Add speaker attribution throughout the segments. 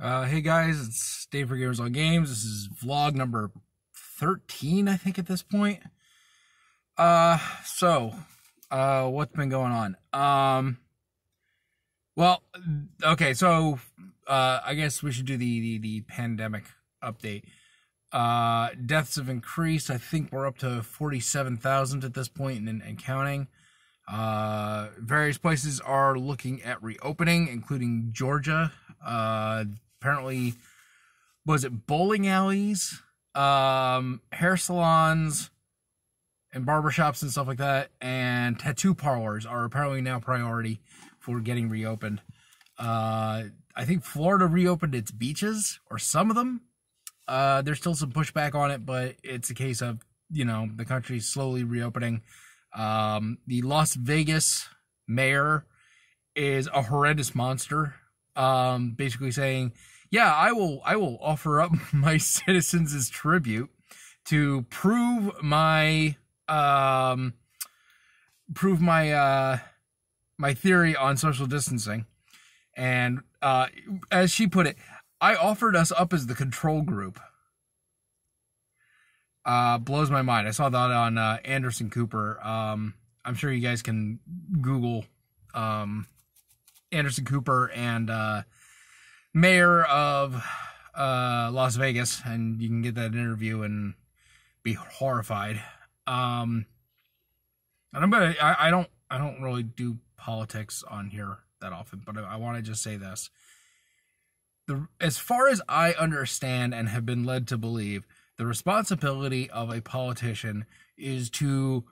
Speaker 1: Uh, hey guys, it's Dave for Gamers on Games. This is vlog number 13, I think, at this point. Uh, so, uh, what's been going on? Um, well, okay, so, uh, I guess we should do the, the, the pandemic update. Uh, deaths have increased. I think we're up to 47,000 at this point and, and counting. Uh, various places are looking at reopening, including Georgia. Uh, apparently, was it bowling alleys, um, hair salons, and barbershops and stuff like that, and tattoo parlors are apparently now priority for getting reopened. Uh, I think Florida reopened its beaches or some of them. Uh, there's still some pushback on it, but it's a case of you know the country slowly reopening. Um, the Las Vegas mayor is a horrendous monster, um, basically saying yeah, I will I will offer up my citizens as tribute to prove my um prove my uh my theory on social distancing. And uh as she put it, I offered us up as the control group. Uh blows my mind. I saw that on uh, Anderson Cooper. Um I'm sure you guys can Google um Anderson Cooper and uh mayor of uh, Las Vegas, and you can get that interview and be horrified. Um, and I'm gonna, I, I don't, I don't really do politics on here that often, but I, I want to just say this. The, as far as I understand and have been led to believe, the responsibility of a politician is to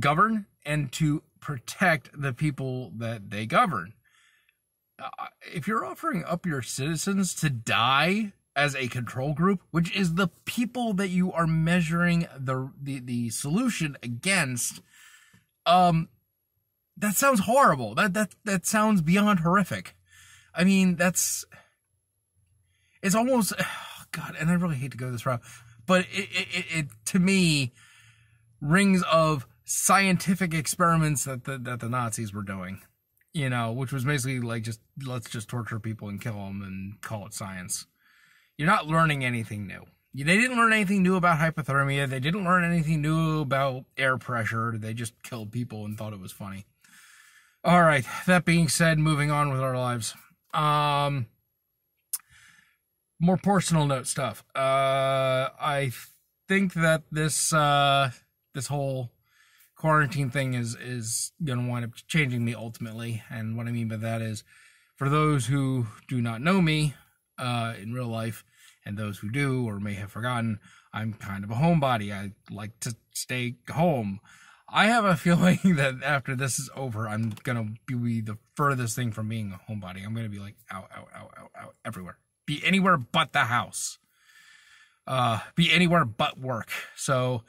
Speaker 1: govern and to protect the people that they govern. Uh, if you're offering up your citizens to die as a control group, which is the people that you are measuring the the, the solution against, um, that sounds horrible. That that that sounds beyond horrific. I mean, that's it's almost oh God, and I really hate to go this route, but it, it, it to me rings of scientific experiments that the, that the Nazis were doing you know, which was basically like just let's just torture people and kill them and call it science. You're not learning anything new. They didn't learn anything new about hypothermia. They didn't learn anything new about air pressure. They just killed people and thought it was funny. All right. That being said, moving on with our lives. Um, more personal note stuff. Uh, I think that this uh, this whole quarantine thing is is going to wind up changing me ultimately. And what I mean by that is, for those who do not know me uh, in real life, and those who do or may have forgotten, I'm kind of a homebody. I like to stay home. I have a feeling that after this is over, I'm gonna be the furthest thing from being a homebody. I'm gonna be like out, out, out, out, out everywhere. Be anywhere but the house. Uh, be anywhere but work. So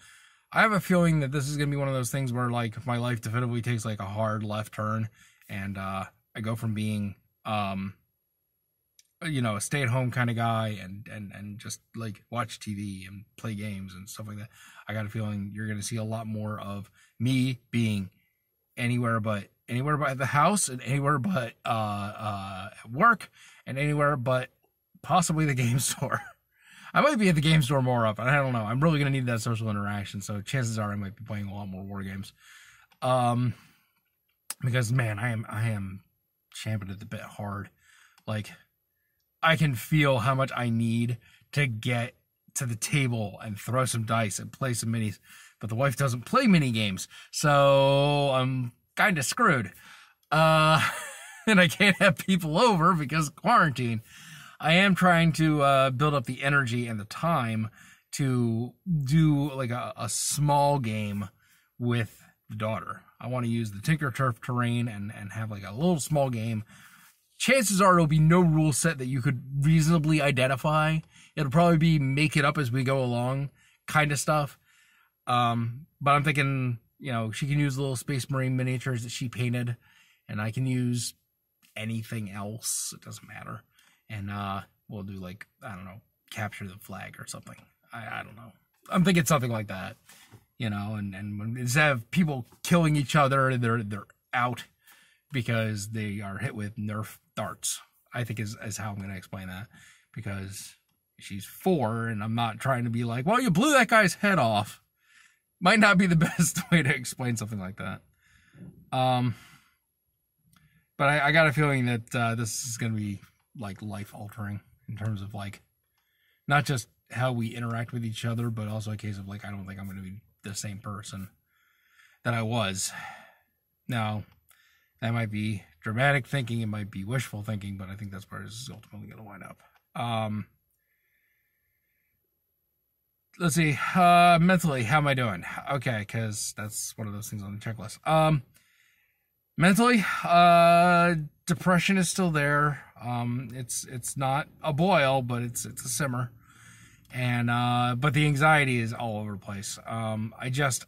Speaker 1: I have a feeling that this is gonna be one of those things where like my life definitively takes like a hard left turn, and uh, I go from being um, you know, a stay at home kind of guy and and and just like watch TV and play games and stuff like that. I got a feeling you're gonna see a lot more of me being anywhere but anywhere but the house and anywhere but uh, uh, work and anywhere but possibly the game store. I might be at the game store more often. I don't know. I'm really gonna need that social interaction. So chances are I might be playing a lot more war games. Um, because man, I am I am champing at the bit hard. Like I can feel how much I need to get to the table and throw some dice and play some minis. But the wife doesn't play mini games, so I'm kind of screwed. Uh, and I can't have people over because quarantine. I am trying to uh, build up the energy and the time to do like a, a small game with the daughter. I want to use the Tinker Turf terrain and, and have like a little small game. Chances are it'll be no rule set that you could reasonably identify. It'll probably be make it up as we go along kind of stuff. Um, but I'm thinking, you know, she can use little Space Marine miniatures that she painted, and I can use anything else. It doesn't matter and uh, we'll do like I don't know, capture the flag or something. I, I don't know. I'm thinking something like that, you know. And and when, instead of people killing each other, they're they're out because they are hit with Nerf darts. I think is is how I'm going to explain that because she's four, and I'm not trying to be like, well, you blew that guy's head off. Might not be the best way to explain something like that. Um, but I, I got a feeling that uh, this is going to be like life altering in terms of like not just how we interact with each other, but also a case of like I don't think I'm going to be the same person that I was. Now, that might be dramatic thinking, it might be wishful thinking, but I think that's where this is ultimately going to wind up. Um, let's see. Uh, mentally, how am I doing? Okay, because that's one of those things on the checklist. Um, mentally uh depression is still there um it's it's not a boil but it's it's a simmer and uh but the anxiety is all over the place um i just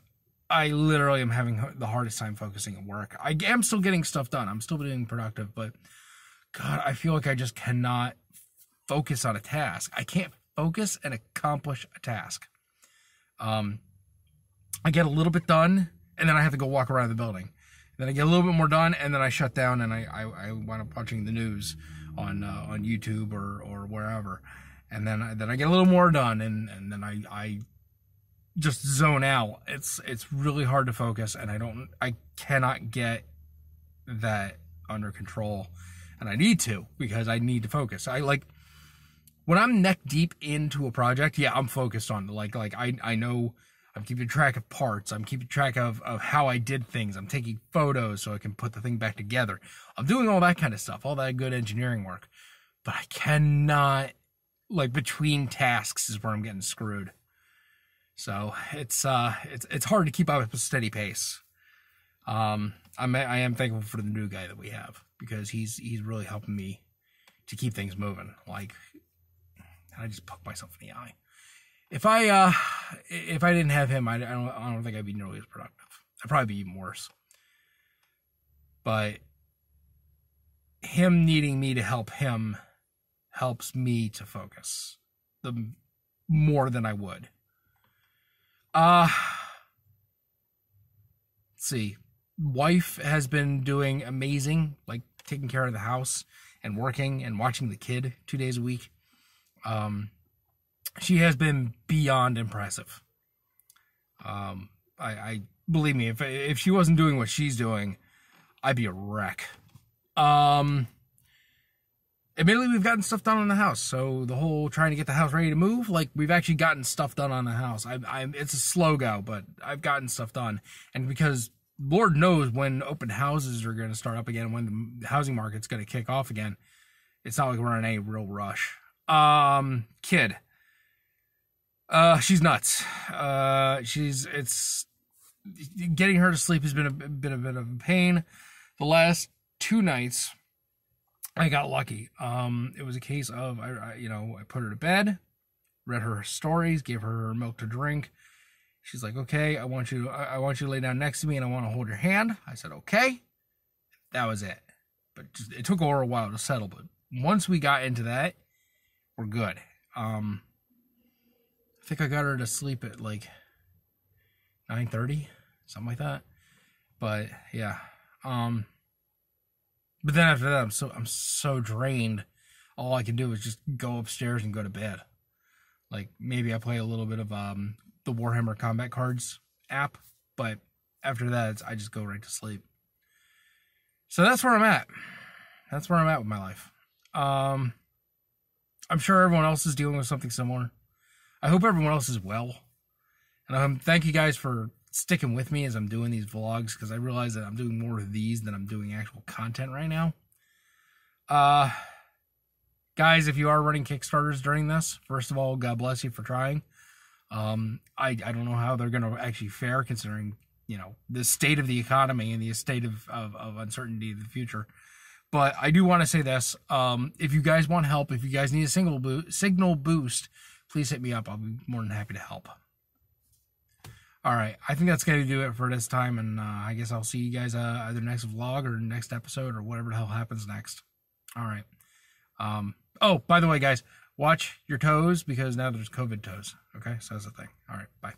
Speaker 1: i literally am having the hardest time focusing at work i am still getting stuff done i'm still being productive but god i feel like i just cannot focus on a task i can't focus and accomplish a task um i get a little bit done and then i have to go walk around the building then I get a little bit more done, and then I shut down and I, I, I wind up watching the news on uh, on YouTube or, or wherever. And then I, then I get a little more done, and, and then I, I just zone out. It's it's really hard to focus, and I don't I cannot get that under control, and I need to because I need to focus. I like when I'm neck deep into a project. Yeah, I'm focused on like like I I know I'm keeping track of parts. I'm keeping track of, of how I did things. I'm taking photos so I can put the thing back together. I'm doing all that kind of stuff, all that good engineering work. But I cannot, like, between tasks is where I'm getting screwed. So it's uh it's it's hard to keep up a steady pace. Um, I'm I am thankful for the new guy that we have because he's he's really helping me to keep things moving. Like, I just poked myself in the eye if I uh, if I didn't have him, I, I, don't I don't think I'd be nearly as productive. I'd probably be even worse. But him needing me to help him helps me to focus the more than I would. Uh let's see. Wife has been doing amazing, like taking care of the house and working and watching the kid two days a week. Um she has been beyond impressive. Um, I, I believe me, if if she wasn't doing what she's doing, I'd be a wreck. Um, admittedly, we've gotten stuff done on the house, so the whole trying to get the house ready to move, like we've actually gotten stuff done on the house. I, I, it's a slow go, but I've gotten stuff done, and because Lord knows when open houses are going to start up again, when the housing market's going to kick off again. It's not like we're in a real rush. Um, kid uh, she's nuts. Uh, she's it's getting her to sleep has been a been a bit of a pain. The last two nights, I got lucky. Um, it was a case of I, I you know I put her to bed, read her stories, gave her her milk to drink. She's like, okay, I want you, I, I want you to lay down next to me, and I want to hold your hand. I said, okay. That was it. But just, it took her a while to settle, but once we got into that, we're good. Um, think I got her to sleep at like 9:30, something like that. But yeah. Um but then after that I'm so I'm so drained. All I can do is just go upstairs and go to bed. Like maybe I play a little bit of um the Warhammer Combat Cards app, but after that I just go right to sleep. So that's where I'm at. That's where I'm at with my life. Um I'm sure everyone else is dealing with something similar. I hope everyone else is well. And um, thank you guys for sticking with me as I'm doing these vlogs because I realize that I'm doing more of these than I'm doing actual content right now. Uh, guys, if you are running Kickstarters during this, first of all, God bless you for trying. Um, I, I don't know how they're going to actually fare considering, you know, the state of the economy and the state of, of, of uncertainty of the future. But I do want to say this. Um, if you guys want help, if you guys need a single boost, signal boost, please hit me up. I'll be more than happy to help. All right, I think that's going to do it for this time, and uh, I guess I'll see you guys uh, either next vlog or next episode or whatever the hell happens next. All right. Um, oh, by the way, guys, watch your toes because now there's COVID toes. Okay, so that's the thing. All right, bye.